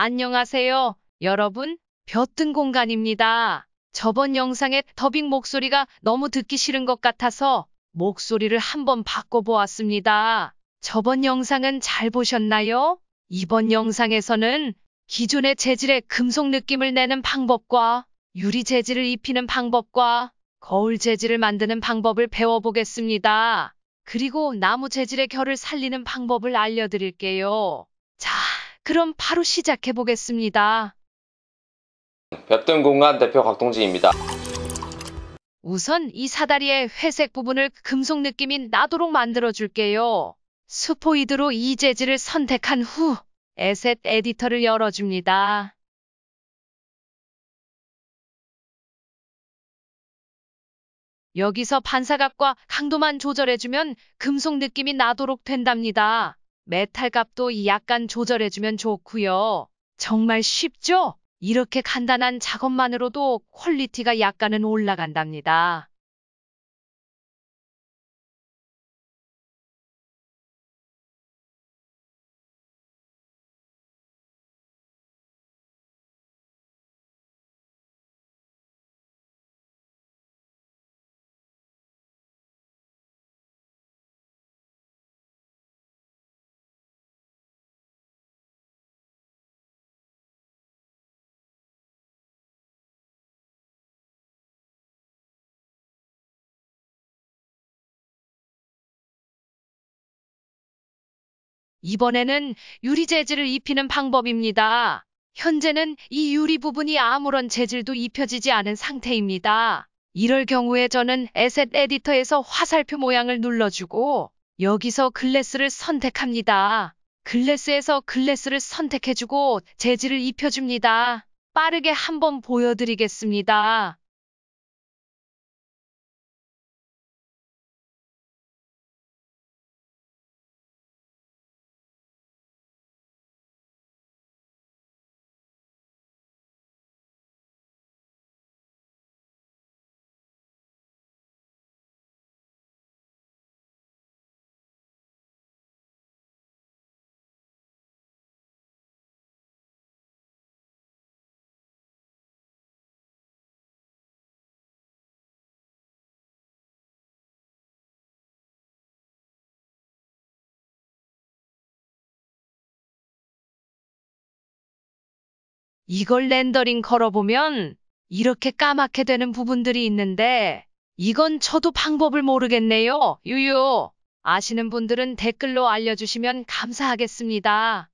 안녕하세요, 여러분. 벼뜬 공간입니다. 저번 영상의 더빙 목소리가 너무 듣기 싫은 것 같아서 목소리를 한번 바꿔보았습니다. 저번 영상은 잘 보셨나요? 이번 영상에서는 기존의 재질에 금속 느낌을 내는 방법과 유리 재질을 입히는 방법과 거울 재질을 만드는 방법을 배워보겠습니다. 그리고 나무 재질의 결을 살리는 방법을 알려드릴게요. 자, 그럼 바로 시작해 보겠습니다. 볕든 공간 대표 곽동진입니다. 우선 이 사다리의 회색 부분을 금속 느낌이 나도록 만들어 줄게요. 스포이드로 이 재질을 선택한 후 에셋 에디터를 열어줍니다. 여기서 반사각과 강도만 조절해주면 금속 느낌이 나도록 된답니다. 메탈 값도 약간 조절해주면 좋고요. 정말 쉽죠? 이렇게 간단한 작업만으로도 퀄리티가 약간은 올라간답니다. 이번에는 유리 재질을 입히는 방법입니다. 현재는 이 유리 부분이 아무런 재질도 입혀지지 않은 상태입니다. 이럴 경우에 저는 에셋 에디터에서 화살표 모양을 눌러주고 여기서 글래스를 선택합니다. 글래스에서 글래스를 선택해주고 재질을 입혀줍니다. 빠르게 한번 보여드리겠습니다. 이걸 렌더링 걸어보면 이렇게 까맣게 되는 부분들이 있는데 이건 저도 방법을 모르겠네요. 유유. 아시는 분들은 댓글로 알려주시면 감사하겠습니다.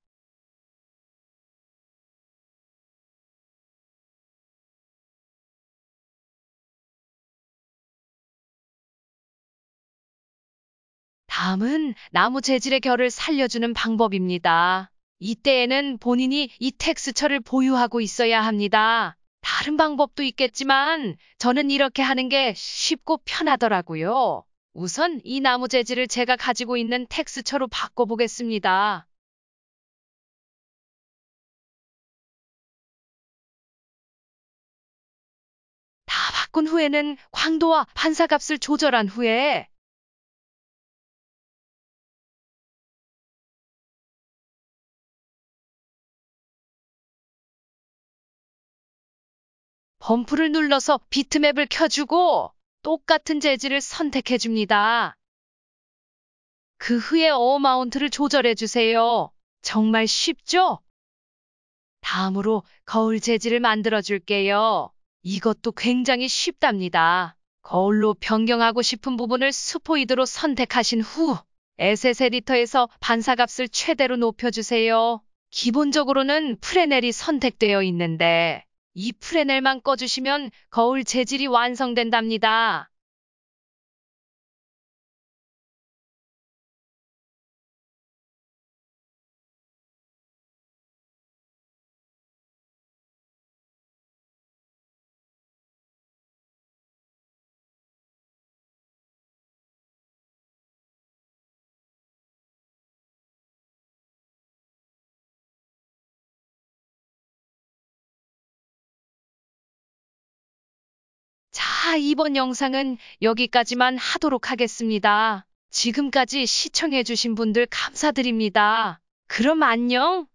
다음은 나무 재질의 결을 살려주는 방법입니다. 이때에는 본인이 이 텍스처를 보유하고 있어야 합니다. 다른 방법도 있겠지만 저는 이렇게 하는 게 쉽고 편하더라고요. 우선 이 나무 재질을 제가 가지고 있는 텍스처로 바꿔보겠습니다. 다 바꾼 후에는 광도와 판사값을 조절한 후에 범프를 눌러서 비트맵을 켜주고 똑같은 재질을 선택해줍니다. 그 후에 어마운트를 조절해주세요. 정말 쉽죠? 다음으로 거울 재질을 만들어줄게요. 이것도 굉장히 쉽답니다. 거울로 변경하고 싶은 부분을 스포이드로 선택하신 후 에셋 에디터에서 반사값을 최대로 높여주세요. 기본적으로는 프레넬이 선택되어 있는데 이 프레넬만 꺼주시면 거울 재질이 완성된답니다. 아, 이번 영상은 여기까지만 하도록 하겠습니다. 지금까지 시청해주신 분들 감사드립니다. 그럼 안녕!